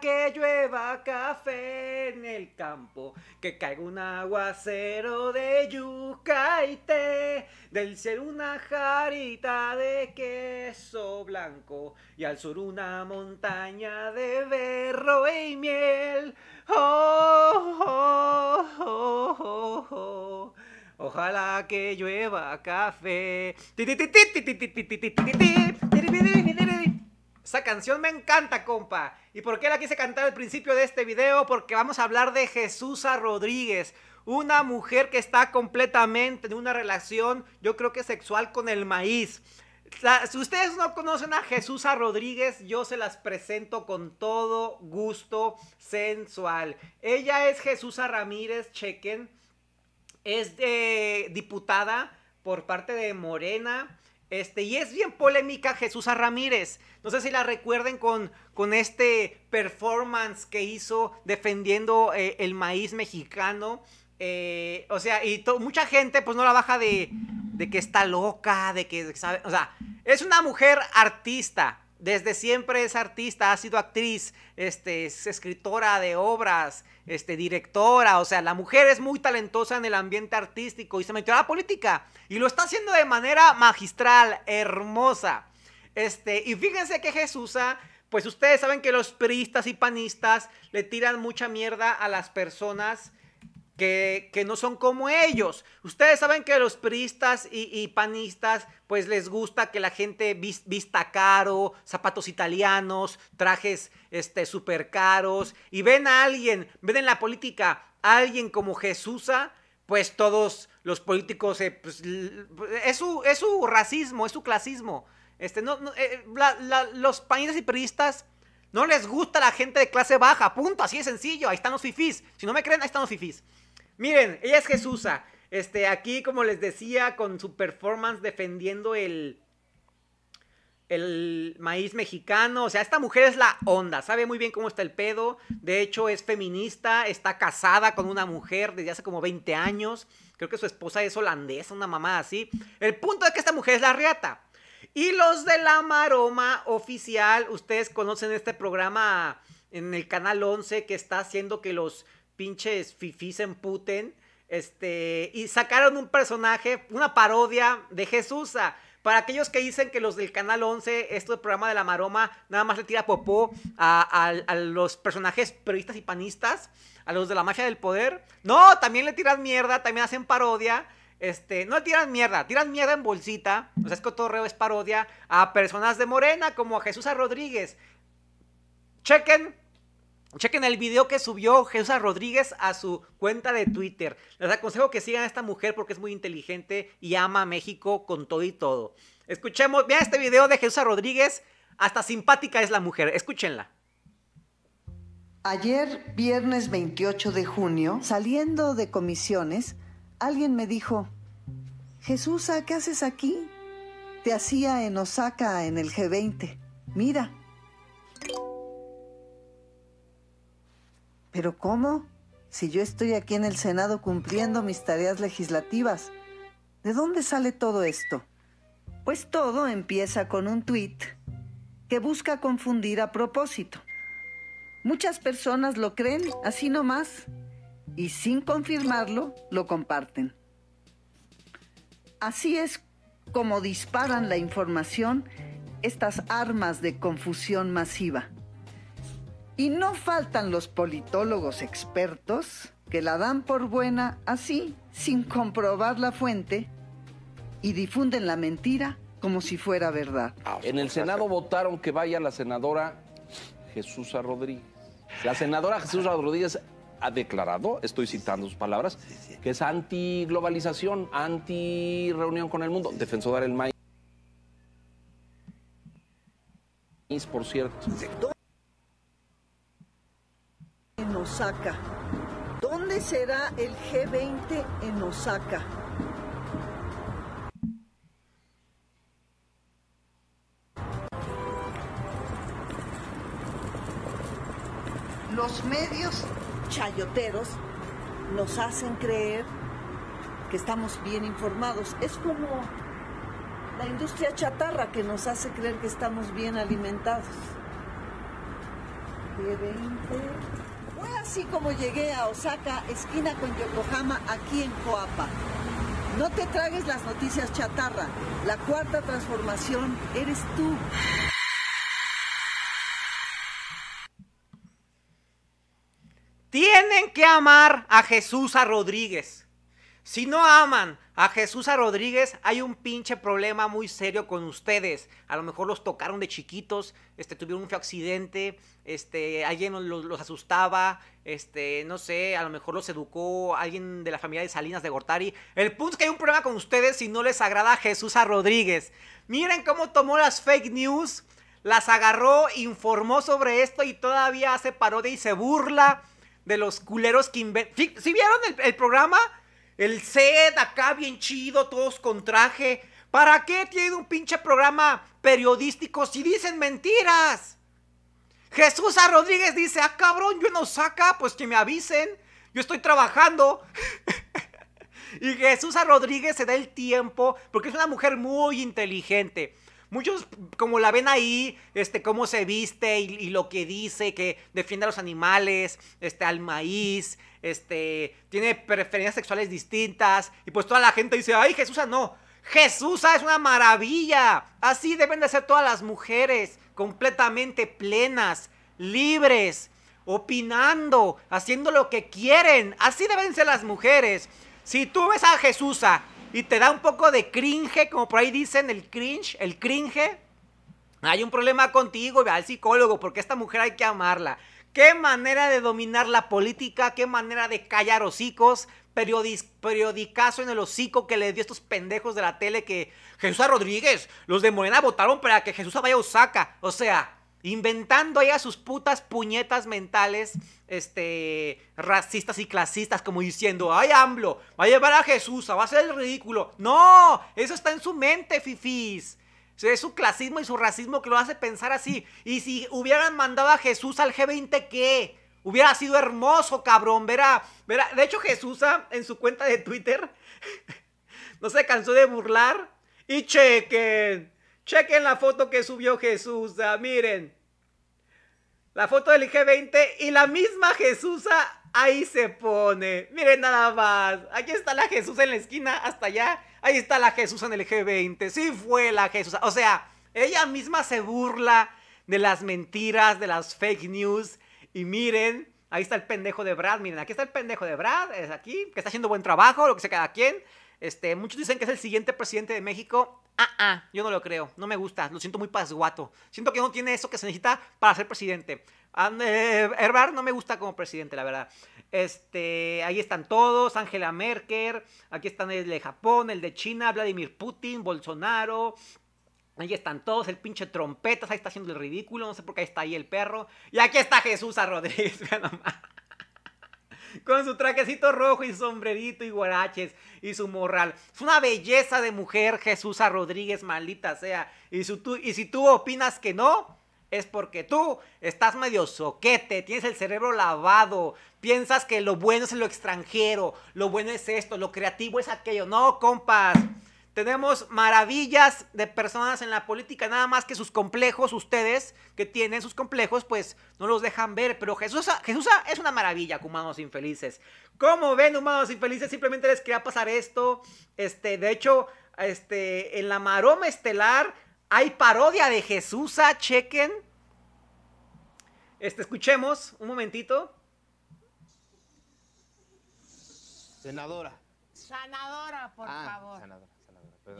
que llueva café en el campo, que caiga un aguacero de yuca y té, del ser una jarita de queso blanco y al sur una montaña de berro y miel. Oh, oh, oh, oh Ojalá que llueva café. Esa canción me encanta, compa. ¿Y por qué la quise cantar al principio de este video? Porque vamos a hablar de Jesús Rodríguez, una mujer que está completamente en una relación, yo creo que sexual con el maíz. si ustedes no conocen a Jesús Rodríguez, yo se las presento con todo gusto sensual. Ella es Jesús Ramírez, chequen. Es eh, diputada por parte de Morena este, y es bien polémica Jesús Ramírez. No sé si la recuerden con, con este performance que hizo defendiendo eh, el maíz mexicano. Eh, o sea, y mucha gente pues no la baja de, de que está loca, de que, ¿sabe? o sea, es una mujer artista, desde siempre es artista, ha sido actriz, este, es escritora de obras, este, directora, o sea, la mujer es muy talentosa en el ambiente artístico y se metió a la política y lo está haciendo de manera magistral, hermosa. Este, y fíjense que Jesús, ah, pues ustedes saben que los priistas y panistas le tiran mucha mierda a las personas que, no son como ellos. Ustedes saben que los priistas y, panistas, pues les gusta que la gente vista caro, zapatos italianos, trajes este súper caros, y ven a alguien, ven en la política a alguien como Jesusa, ah, pues todos los políticos, eh, pues, es, su, racismo, es su clasismo. Este, no, eh, los panistas y priistas... No les gusta la gente de clase baja, punto, así de sencillo. Ahí están los fifís. Si no me creen, ahí están los fifís. Miren, ella es Jesusa. Este, aquí, como les decía, con su performance defendiendo el, el maíz mexicano. O sea, esta mujer es la onda, sabe muy bien cómo está el pedo. De hecho, es feminista, está casada con una mujer desde hace como 20 años. Creo que su esposa es holandesa, una mamá así. El punto es que esta mujer es la riata. Y los de la maroma oficial, ustedes conocen este programa en el canal 11 que está haciendo que los pinches fifís en Puten Este, y sacaron un personaje, una parodia de Jesús. Para aquellos que dicen que los del Canal 11, esto del programa de la maroma, nada más le tira popó a, los personajes periodistas y panistas, a los de la mafia del poder. No, también le tiran mierda, también hacen parodia. Este, no tiran mierda, tiran mierda en bolsita, o sea, es cotorreo, es parodia, a personas de Morena como a Jesús Rodríguez. Chequen Chequen el video que subió Jesús Rodríguez a su cuenta de Twitter. Les aconsejo que sigan a esta mujer porque es muy inteligente y ama a México con todo y todo. Escuchemos, vean este video de Jesús Rodríguez. Hasta simpática es la mujer. Escúchenla. Ayer, viernes 28 de junio, saliendo de comisiones, alguien me dijo, Jesús, ¿qué haces aquí? Te hacía en Osaka en el G20. Mira, ¿Pero cómo? Si yo estoy aquí en el Senado cumpliendo mis tareas legislativas. ¿De dónde sale todo esto? Pues todo empieza con un tuit que busca confundir a propósito. Muchas personas lo creen así nomás y sin confirmarlo lo comparten. Así es como disparan la información estas armas de confusión masiva. Y no faltan los politólogos expertos que la dan por buena así, sin comprobar la fuente, y difunden la mentira como si fuera verdad. En el Senado votaron que vaya la senadora Jesús Rodríguez. La senadora Jesús Rodríguez ha declarado, estoy citando sus palabras, que es anti-globalización, anti-reunión con el mundo, defensora del maíz, por cierto. Osaka. ¿Dónde será el G20 en Osaka? Los medios chayoteros nos hacen creer que estamos bien informados. Es como la industria chatarra que nos hace creer que estamos bien alimentados. G20 así como llegué a Osaka, esquina con Yokohama, aquí en Coapa. No te tragues las noticias chatarra. La cuarta transformación eres tú. Tienen que amar a Jesús a Rodríguez. Si no aman a Jesús a Rodríguez, hay un pinche problema muy serio con ustedes. A lo mejor los tocaron de chiquitos, este, tuvieron un feo accidente, este, alguien los, los, asustaba, este, no sé, a lo mejor los educó alguien de la familia de Salinas de Gortari. El punto es que hay un problema con ustedes si no les agrada a Jesús a Rodríguez. Miren cómo tomó las fake news, las agarró, informó sobre esto y todavía hace parodia y se burla de los culeros que... inventan. ¿Sí vieron el programa? El sed acá bien chido, todos con traje. ¿Para qué tiene un pinche programa periodístico si dicen mentiras? Jesús A. Rodríguez dice, ah cabrón, yo no saca, pues que me avisen. Yo estoy trabajando. y Jesús A. Rodríguez se da el tiempo porque es una mujer muy inteligente. Muchos, como la ven ahí, este, cómo se viste y, lo que dice, que defiende a los animales, este, al maíz, este, tiene preferencias sexuales distintas. Y pues toda la gente dice, ay, Jesús ah, no. Jesús ah, es una maravilla. Así deben de ser todas las mujeres, completamente plenas, libres, opinando, haciendo lo que quieren. Así deben ser las mujeres. Si tú ves a Jesús ah, y te da un poco de cringe, como por ahí dicen, el cringe, el cringe. Hay un problema contigo, ve al psicólogo, porque esta mujer hay que amarla. Qué manera de dominar la política, qué manera de callar hocicos, periodicazo en el hocico que le dio estos pendejos de la tele que Jesús Rodríguez, los de Morena votaron para que Jesús vaya a Osaka. O sea, inventando a sus putas puñetas mentales, este, racistas y clasistas, como diciendo, ay, AMLO, va a llevar a Jesús, va a ser el ridículo. No, eso está en su mente, fifis. Es su clasismo y su racismo que lo hace pensar así. Y si hubieran mandado a Jesús al G20, ¿qué? Hubiera sido hermoso, cabrón. Verá, verá. De hecho, Jesús ah, en su cuenta de Twitter no se cansó de burlar. Y chequen, Chequen la foto que subió Jesús, miren. La foto del G20 y la misma Jesús ahí se pone. Miren nada más. Aquí está la Jesús en la esquina, hasta allá. Ahí está la Jesús en el G20. Sí fue la Jesús. O sea, ella misma se burla de las mentiras, de las fake news. Y miren, ahí está el pendejo de Brad. Miren, aquí está el pendejo de Brad. Es aquí, que está haciendo buen trabajo, lo que sea cada quien. Este, muchos dicen que es el siguiente presidente de México. Ah, ah, yo no lo creo, no me gusta, lo siento muy pasguato. Siento que no tiene eso que se necesita para ser presidente. Herbar ah, eh, no me gusta como presidente, la verdad. Este, ahí están todos, Angela Merkel, aquí están el de Japón, el de China, Vladimir Putin, Bolsonaro, Ahí están todos, el pinche trompetas, ahí está haciendo el ridículo, no sé por qué está ahí el perro. Y aquí está Jesús a Rodríguez, con su traquecito rojo y sombrerito y guaraches y su morral. Es una belleza de mujer, Jesús Rodríguez, maldita sea. Y, y si tú opinas que no, es porque tú estás medio soquete, tienes el cerebro lavado, piensas que lo bueno es lo extranjero, lo bueno es esto, lo creativo es aquello. No, compas. Tenemos maravillas de personas en la política, nada más que sus complejos, ustedes que tienen sus complejos, pues no los dejan ver. Pero Jesús, Jesús es una maravilla, humanos infelices. ¿Cómo ven, humanos infelices? Simplemente les quería pasar esto. Este, de hecho, este, en la maroma estelar hay parodia de Jesús, ah, chequen. Este, escuchemos un momentito. Senadora, Sanadora, por ah, favor.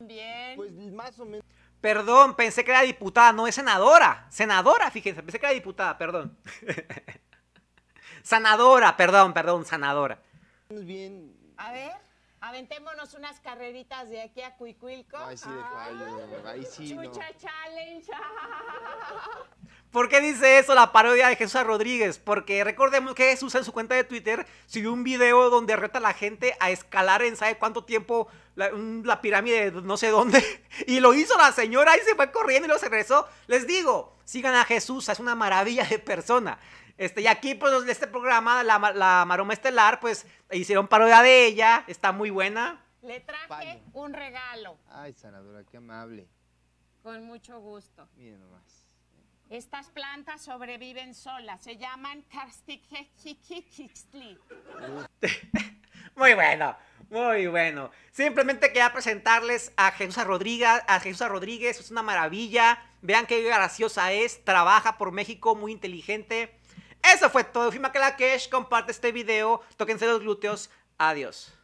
Bien. Pues más o menos. Perdón, pensé que era diputada, no es senadora. Senadora, fíjense, pensé que era diputada, perdón. sanadora, perdón, perdón, sanadora. Bien. A ver, aventémonos unas carreritas de aquí a Cuicuilco. ay sí, de ah. sí. Chucha challenge. ¿Por qué dice eso la parodia de Jesús Rodríguez? Porque recordemos que Jesús en su cuenta de Twitter subió un video donde reta a la gente a escalar en sabe cuánto tiempo la, pirámide de no sé dónde. Y lo hizo la señora y se fue corriendo y luego se regresó. Les digo, sigan a Jesús, es una maravilla de persona. Este, y aquí, pues, este programa, la, la Maroma Estelar, pues, hicieron parodia de ella, está muy buena. Le traje un regalo. Ay, sanadora, qué amable. Con mucho gusto. Miren nomás. Estas plantas sobreviven solas, se llaman Muy bueno, muy bueno. Simplemente quería presentarles a Jesús Rodríguez, a Jesús Rodríguez, es una maravilla. Vean qué graciosa es, trabaja por México, muy inteligente. Eso fue todo. Firma que la comparte este video, tóquense los glúteos. Adiós.